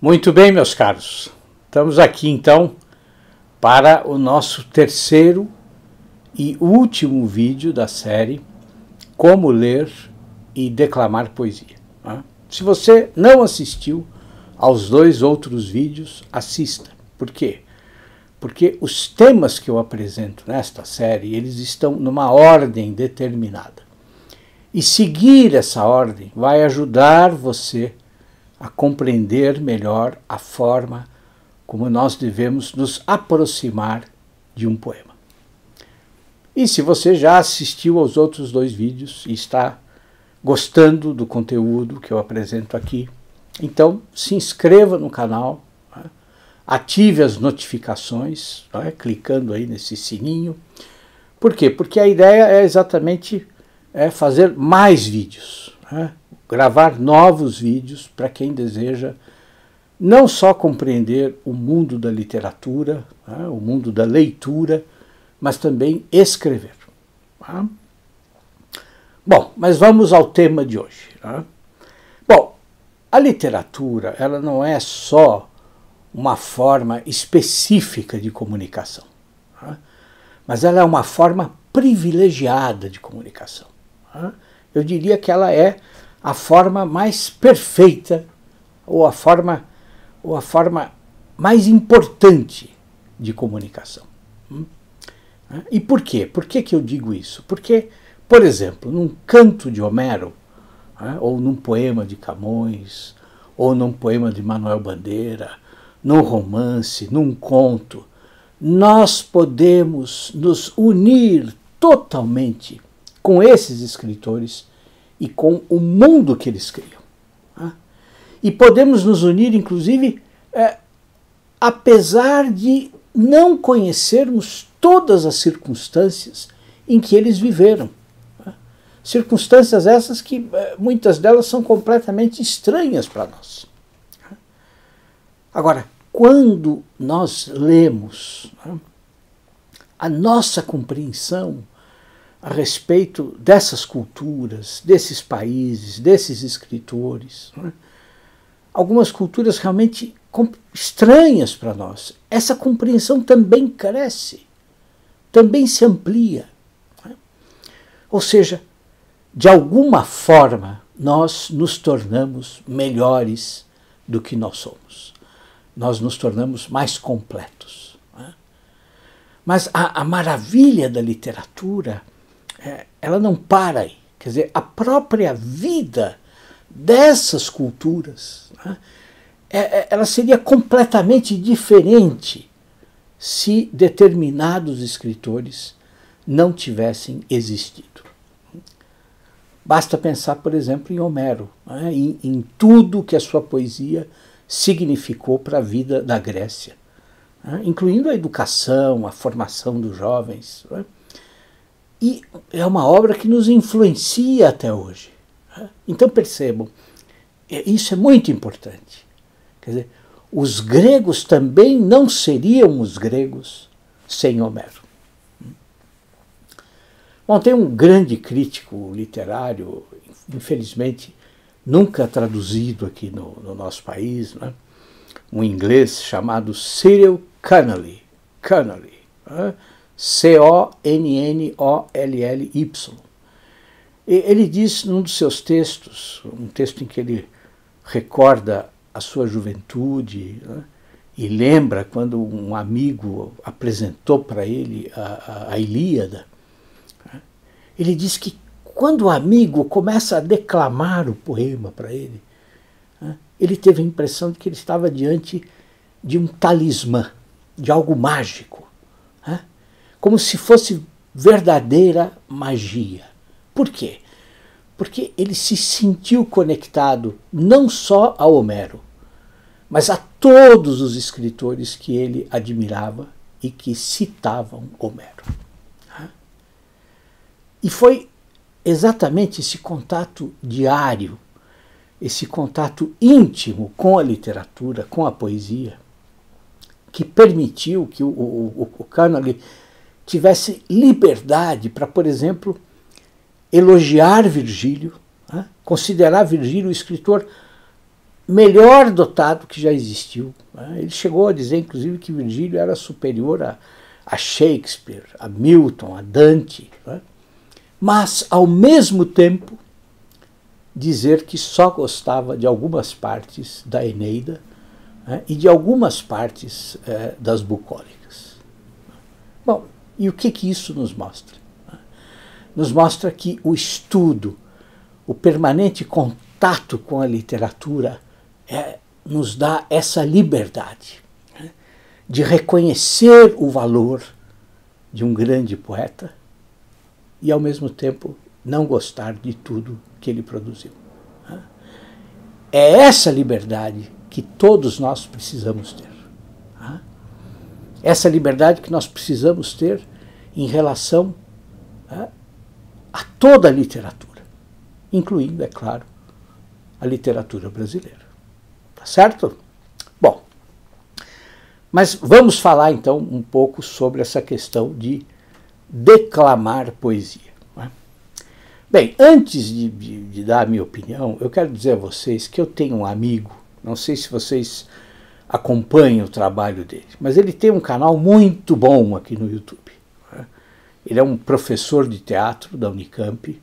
Muito bem, meus caros. Estamos aqui então para o nosso terceiro e último vídeo da série Como Ler e Declamar Poesia. Né? Se você não assistiu aos dois outros vídeos, assista. Por quê? Porque os temas que eu apresento nesta série, eles estão numa ordem determinada. E seguir essa ordem vai ajudar você a a compreender melhor a forma como nós devemos nos aproximar de um poema. E se você já assistiu aos outros dois vídeos e está gostando do conteúdo que eu apresento aqui, então se inscreva no canal, né? ative as notificações, né? clicando aí nesse sininho. Por quê? Porque a ideia é exatamente é, fazer mais vídeos. Né? gravar novos vídeos para quem deseja não só compreender o mundo da literatura, né, o mundo da leitura, mas também escrever. Tá? Bom, mas vamos ao tema de hoje. Né? Bom, a literatura ela não é só uma forma específica de comunicação, tá? mas ela é uma forma privilegiada de comunicação. Tá? Eu diria que ela é a forma mais perfeita ou a forma ou a forma mais importante de comunicação. Hum? Né? E por quê? Por que, que eu digo isso? Porque, por exemplo, num canto de Homero, né, ou num poema de Camões, ou num poema de Manuel Bandeira, num romance, num conto, nós podemos nos unir totalmente com esses escritores e com o mundo que eles criam. Tá? E podemos nos unir, inclusive, é, apesar de não conhecermos todas as circunstâncias em que eles viveram. Tá? Circunstâncias essas que é, muitas delas são completamente estranhas para nós. Tá? Agora, quando nós lemos, né, a nossa compreensão a respeito dessas culturas, desses países, desses escritores. Né? Algumas culturas realmente estranhas para nós. Essa compreensão também cresce, também se amplia. Né? Ou seja, de alguma forma, nós nos tornamos melhores do que nós somos. Nós nos tornamos mais completos. Né? Mas a, a maravilha da literatura é, ela não para aí. Quer dizer, a própria vida dessas culturas, né, é, é, ela seria completamente diferente se determinados escritores não tivessem existido. Basta pensar, por exemplo, em Homero, né, em, em tudo que a sua poesia significou para a vida da Grécia, né, incluindo a educação, a formação dos jovens. Né. E é uma obra que nos influencia até hoje. Então percebam, é, isso é muito importante. Quer dizer, os gregos também não seriam os gregos sem Homero. Bom, tem um grande crítico literário, infelizmente nunca traduzido aqui no, no nosso país, né? um inglês chamado Cyril Connolly. Connolly né? C-O-N-N-O-L-L-Y. Ele diz num dos seus textos, um texto em que ele recorda a sua juventude né, e lembra quando um amigo apresentou para ele a, a, a Ilíada, né, ele diz que quando o amigo começa a declamar o poema para ele, né, ele teve a impressão de que ele estava diante de um talismã, de algo mágico como se fosse verdadeira magia. Por quê? Porque ele se sentiu conectado não só a Homero, mas a todos os escritores que ele admirava e que citavam Homero. E foi exatamente esse contato diário, esse contato íntimo com a literatura, com a poesia, que permitiu que o, o, o, o Carnegie tivesse liberdade para, por exemplo, elogiar Virgílio, né? considerar Virgílio o escritor melhor dotado que já existiu. Né? Ele chegou a dizer, inclusive, que Virgílio era superior a, a Shakespeare, a Milton, a Dante. Né? Mas, ao mesmo tempo, dizer que só gostava de algumas partes da Eneida né, e de algumas partes eh, das bucólicas. Bom, e o que, que isso nos mostra? Nos mostra que o estudo, o permanente contato com a literatura, é, nos dá essa liberdade né, de reconhecer o valor de um grande poeta e, ao mesmo tempo, não gostar de tudo que ele produziu. Né. É essa liberdade que todos nós precisamos ter. Né. Essa liberdade que nós precisamos ter em relação a, né, a toda a literatura, incluindo, é claro, a literatura brasileira. Tá certo? Bom, mas vamos falar então um pouco sobre essa questão de declamar poesia. Né? Bem, antes de, de, de dar a minha opinião, eu quero dizer a vocês que eu tenho um amigo, não sei se vocês acompanhe o trabalho dele. Mas ele tem um canal muito bom aqui no YouTube. Né? Ele é um professor de teatro da Unicamp,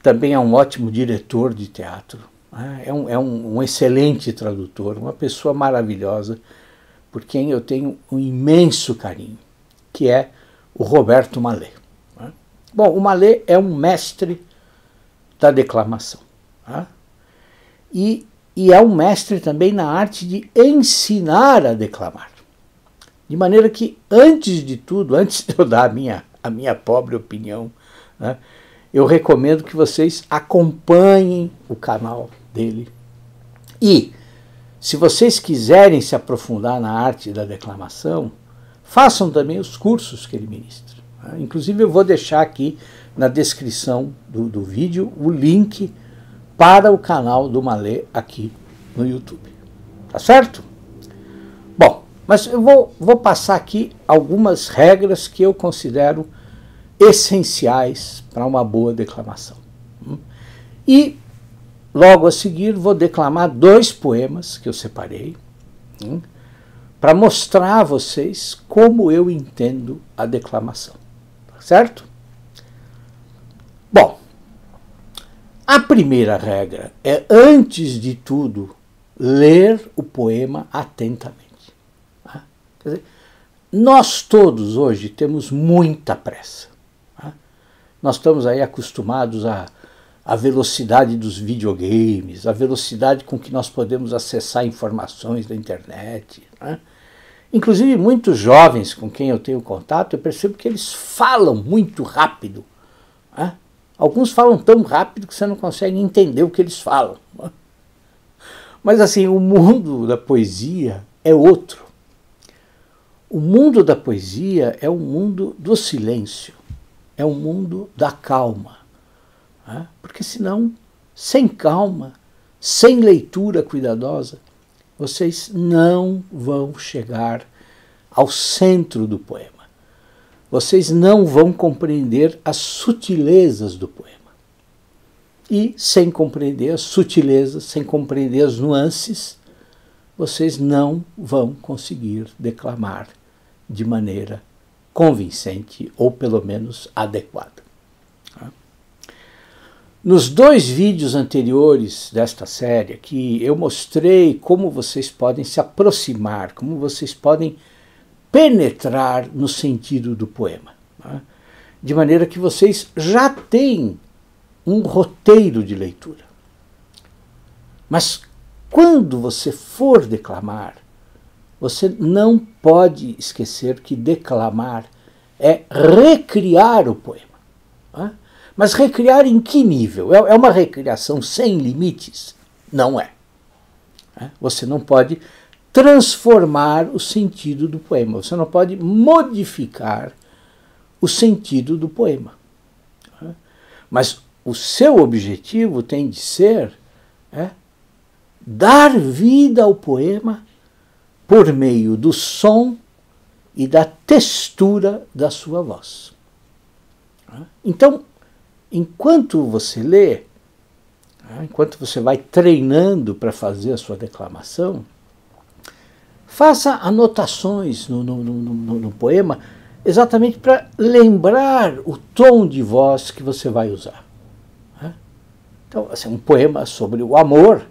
também é um ótimo diretor de teatro, né? é, um, é um, um excelente tradutor, uma pessoa maravilhosa, por quem eu tenho um imenso carinho, que é o Roberto Malé. Né? Bom, o Malé é um mestre da declamação. E e é um mestre também na arte de ensinar a declamar. De maneira que, antes de tudo, antes de eu dar a minha, a minha pobre opinião, né, eu recomendo que vocês acompanhem o canal dele. E, se vocês quiserem se aprofundar na arte da declamação, façam também os cursos que ele ministra. Né. Inclusive, eu vou deixar aqui na descrição do, do vídeo o link para o canal do Malê aqui no YouTube. Tá certo? Bom, mas eu vou, vou passar aqui algumas regras que eu considero essenciais para uma boa declamação. E logo a seguir vou declamar dois poemas que eu separei hum, para mostrar a vocês como eu entendo a declamação, tá certo? Bom, a primeira regra é, antes de tudo, ler o poema atentamente. Tá? Quer dizer, nós todos hoje temos muita pressa. Tá? Nós estamos aí acostumados a a velocidade dos videogames, a velocidade com que nós podemos acessar informações da internet. Né? Inclusive, muitos jovens com quem eu tenho contato, eu percebo que eles falam muito rápido. Né? Alguns falam tão rápido que você não consegue entender o que eles falam. Mas assim, o mundo da poesia é outro. O mundo da poesia é o um mundo do silêncio, é o um mundo da calma. Né? Porque senão, sem calma, sem leitura cuidadosa, vocês não vão chegar ao centro do poema vocês não vão compreender as sutilezas do poema. E sem compreender as sutilezas, sem compreender as nuances, vocês não vão conseguir declamar de maneira convincente ou pelo menos adequada. Nos dois vídeos anteriores desta série aqui, eu mostrei como vocês podem se aproximar, como vocês podem penetrar no sentido do poema. Né? De maneira que vocês já têm um roteiro de leitura. Mas quando você for declamar, você não pode esquecer que declamar é recriar o poema. Né? Mas recriar em que nível? É, é uma recriação sem limites? Não é. Você não pode transformar o sentido do poema, você não pode modificar o sentido do poema. Mas o seu objetivo tem de ser é, dar vida ao poema por meio do som e da textura da sua voz. Então, enquanto você lê, é, enquanto você vai treinando para fazer a sua declamação, Faça anotações no, no, no, no poema exatamente para lembrar o tom de voz que você vai usar. Né? Então, assim, um poema sobre o amor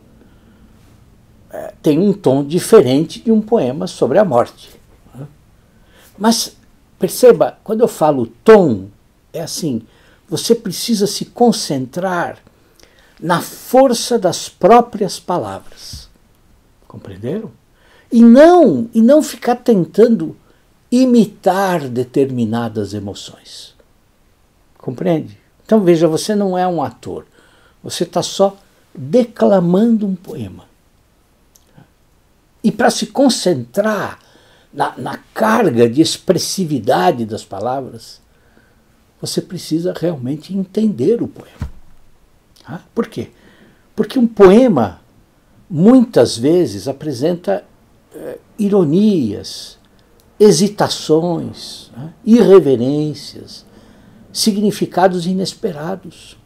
é, tem um tom diferente de um poema sobre a morte. Né? Mas perceba, quando eu falo tom, é assim: você precisa se concentrar na força das próprias palavras. Compreenderam? E não, e não ficar tentando imitar determinadas emoções. Compreende? Então veja, você não é um ator. Você está só declamando um poema. E para se concentrar na, na, carga de expressividade das palavras, você precisa realmente entender o poema. Ah, por quê? Porque um poema, muitas vezes, apresenta eh, ironias, hesitações, né, irreverências, significados inesperados.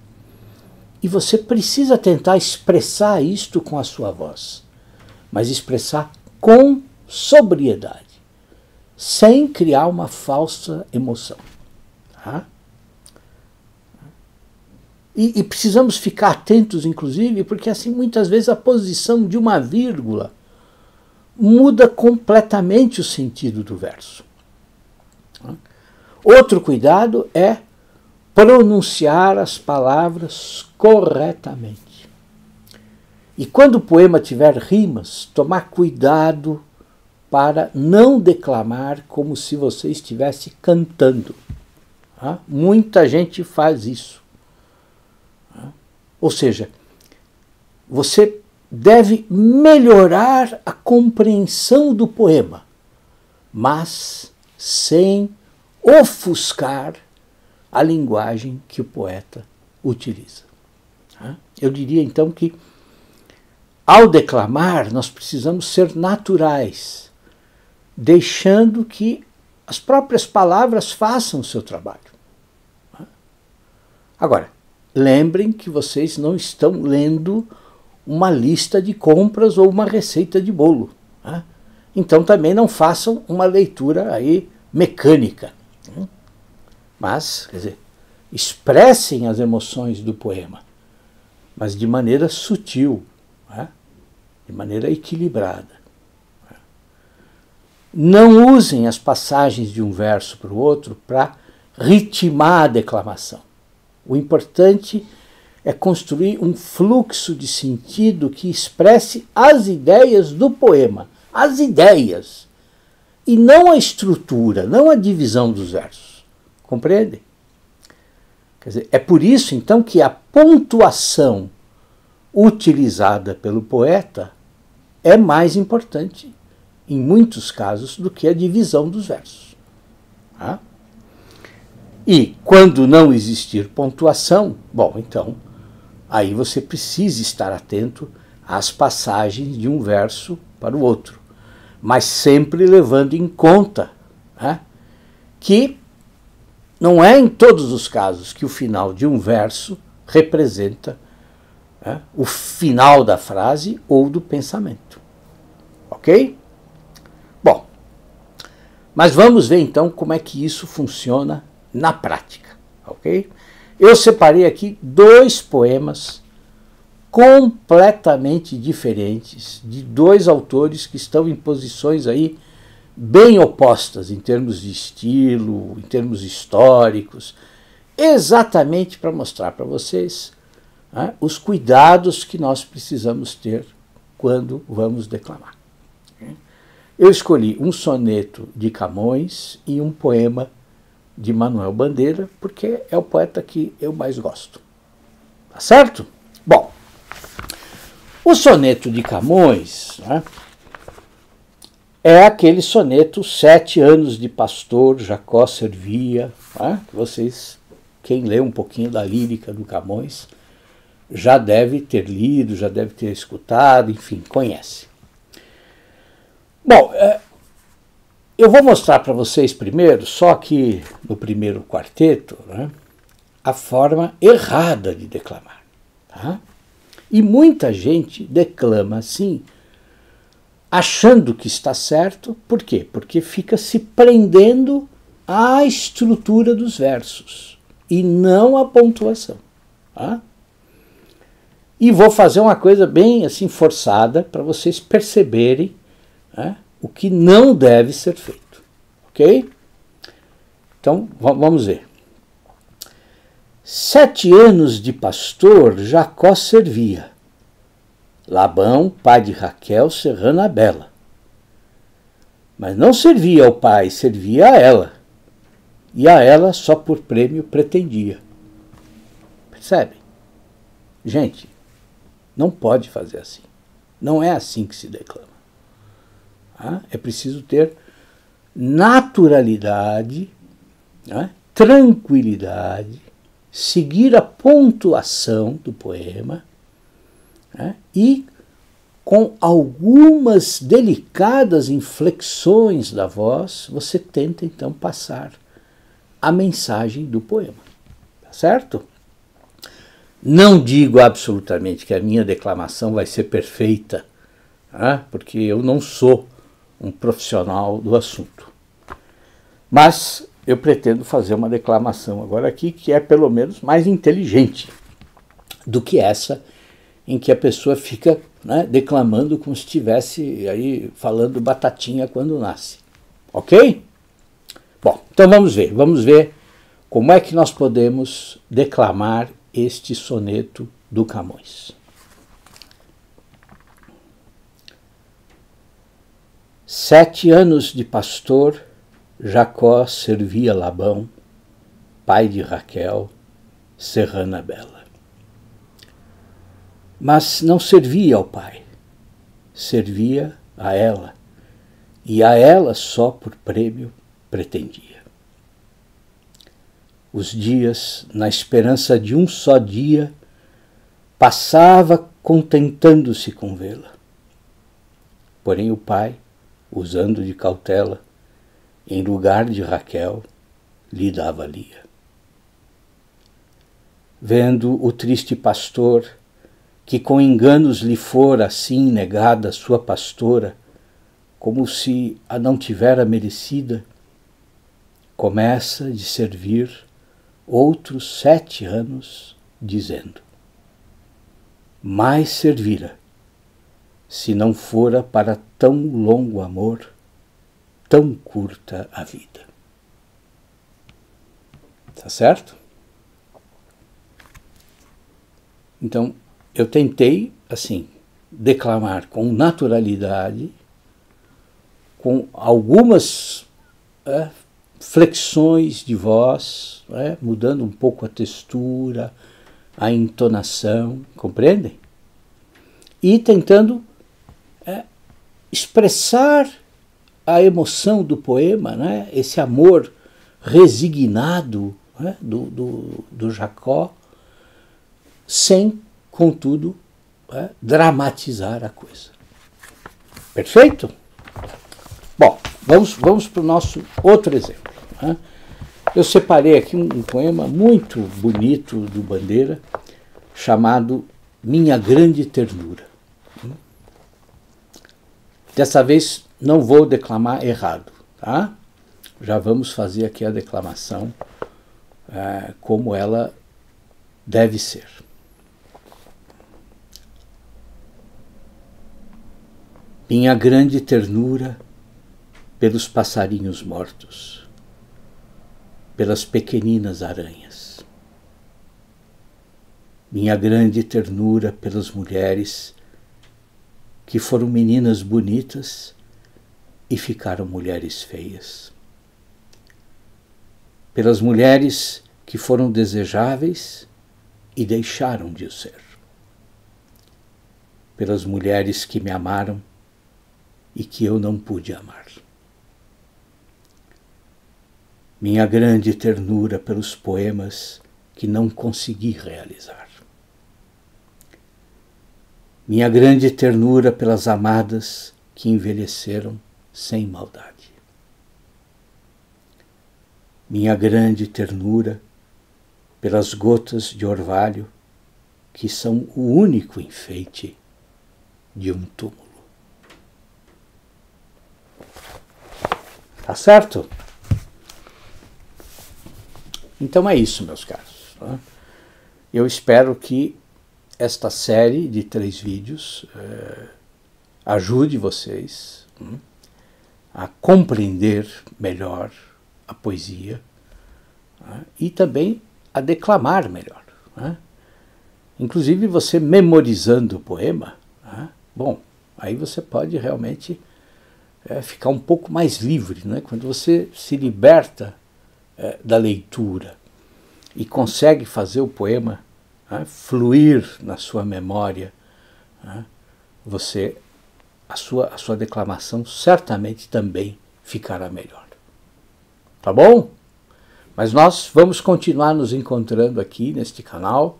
E você precisa tentar expressar isto com a sua voz, mas expressar com sobriedade, sem criar uma falsa emoção. Tá? E, e precisamos ficar atentos, inclusive, porque assim muitas vezes a posição de uma vírgula muda completamente o sentido do verso. Outro cuidado é pronunciar as palavras corretamente. E quando o poema tiver rimas, tomar cuidado para não declamar como se você estivesse cantando. Ah, muita gente faz isso. Ah, ou seja, você deve melhorar a compreensão do poema, mas sem ofuscar a linguagem que o poeta utiliza. Eu diria então que, ao declamar, nós precisamos ser naturais, deixando que as próprias palavras façam o seu trabalho. Agora, lembrem que vocês não estão lendo uma lista de compras ou uma receita de bolo. Né? Então também não façam uma leitura aí mecânica. Né? Mas, quer dizer, expressem as emoções do poema, mas de maneira sutil, né? de maneira equilibrada. Né? Não usem as passagens de um verso para o outro para ritmar a declamação. O importante é é construir um fluxo de sentido que expresse as ideias do poema, as ideias, e não a estrutura, não a divisão dos versos. Compreende? Quer dizer, é por isso então que a pontuação utilizada pelo poeta é mais importante, em muitos casos, do que a divisão dos versos. Tá? E quando não existir pontuação, bom, então aí você precisa estar atento às passagens de um verso para o outro, mas sempre levando em conta né, que não é em todos os casos que o final de um verso representa né, o final da frase ou do pensamento. Ok? Bom, mas vamos ver então como é que isso funciona na prática. Ok? Eu separei aqui dois poemas completamente diferentes de dois autores que estão em posições aí bem opostas em termos de estilo, em termos históricos, exatamente para mostrar para vocês né, os cuidados que nós precisamos ter quando vamos declamar. Eu escolhi um soneto de Camões e um poema de Manuel Bandeira, porque é o poeta que eu mais gosto. Tá certo? Bom, o soneto de Camões né, é aquele soneto Sete anos de pastor, Jacó servia, né, que vocês, quem lê um pouquinho da lírica do Camões, já deve ter lido, já deve ter escutado, enfim, conhece. Bom, é, eu vou mostrar para vocês primeiro, só que no primeiro quarteto, né, a forma errada de declamar. Tá? E muita gente declama assim, achando que está certo, por quê? Porque fica se prendendo à estrutura dos versos e não à pontuação. Tá? E vou fazer uma coisa bem assim forçada para vocês perceberem né, o que não deve ser feito, ok? Então vamos ver. Sete anos de pastor Jacó servia. Labão, pai de Raquel, serrana bela. Mas não servia ao pai, servia a ela. E a ela só por prêmio pretendia. Percebe? Gente, não pode fazer assim. Não é assim que se declama. Né? É preciso ter naturalidade, né? tranquilidade, seguir a pontuação do poema né? e com algumas delicadas inflexões da voz, você tenta então passar a mensagem do poema. Tá certo? Não digo absolutamente que a minha declamação vai ser perfeita, né? porque eu não sou um profissional do assunto. Mas eu pretendo fazer uma declamação agora aqui que é pelo menos mais inteligente do que essa em que a pessoa fica né, declamando como se estivesse aí falando batatinha quando nasce. Ok? Bom, então vamos ver, vamos ver como é que nós podemos declamar este soneto do Camões. Sete anos de pastor, Jacó servia Labão, pai de Raquel, Serrana Bela. Mas não servia ao pai, servia a ela, e a ela só por prêmio pretendia. Os dias, na esperança de um só dia, passava contentando-se com vê-la. Porém o pai usando de cautela, em lugar de Raquel, lhe dava Lia. Vendo o triste pastor, que com enganos lhe fora assim negada sua pastora, como se a não tivera merecida, começa de servir outros sete anos, dizendo: Mais servira se não fora para tão longo amor, tão curta a vida. Tá certo? Então, eu tentei, assim, declamar com naturalidade, com algumas é, flexões de voz, é, mudando um pouco a textura, a entonação, compreendem? E tentando expressar a emoção do poema, né? esse amor resignado né? do, do, do Jacó, sem, contudo, né? dramatizar a coisa. Perfeito? Bom, vamos, vamos para o nosso outro exemplo. Né? Eu separei aqui um, um poema muito bonito do Bandeira, chamado Minha Grande Ternura. Dessa vez não vou declamar errado, tá? Já vamos fazer aqui a declamação é, como ela deve ser. Minha grande ternura pelos passarinhos mortos, pelas pequeninas aranhas. Minha grande ternura pelas mulheres que foram meninas bonitas e ficaram mulheres feias. Pelas mulheres que foram desejáveis e deixaram de o ser. Pelas mulheres que me amaram e que eu não pude amar. Minha grande ternura pelos poemas que não consegui realizar minha grande ternura pelas amadas que envelheceram sem maldade. Minha grande ternura pelas gotas de orvalho que são o único enfeite de um túmulo. Tá certo? Então é isso, meus caros. Eu espero que esta série de três vídeos é, ajude vocês hum, a compreender melhor a poesia né, e também a declamar melhor. Né? Inclusive, você memorizando o poema, né, bom, aí você pode realmente é, ficar um pouco mais livre, né? quando você se liberta é, da leitura e consegue fazer o poema né, fluir na sua memória, né, você a sua, a sua declamação certamente também ficará melhor. Tá bom? Mas nós vamos continuar nos encontrando aqui neste canal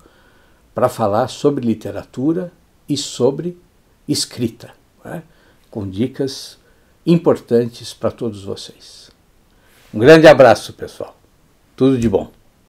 para falar sobre literatura e sobre escrita, né, com dicas importantes para todos vocês. Um grande abraço, pessoal. Tudo de bom.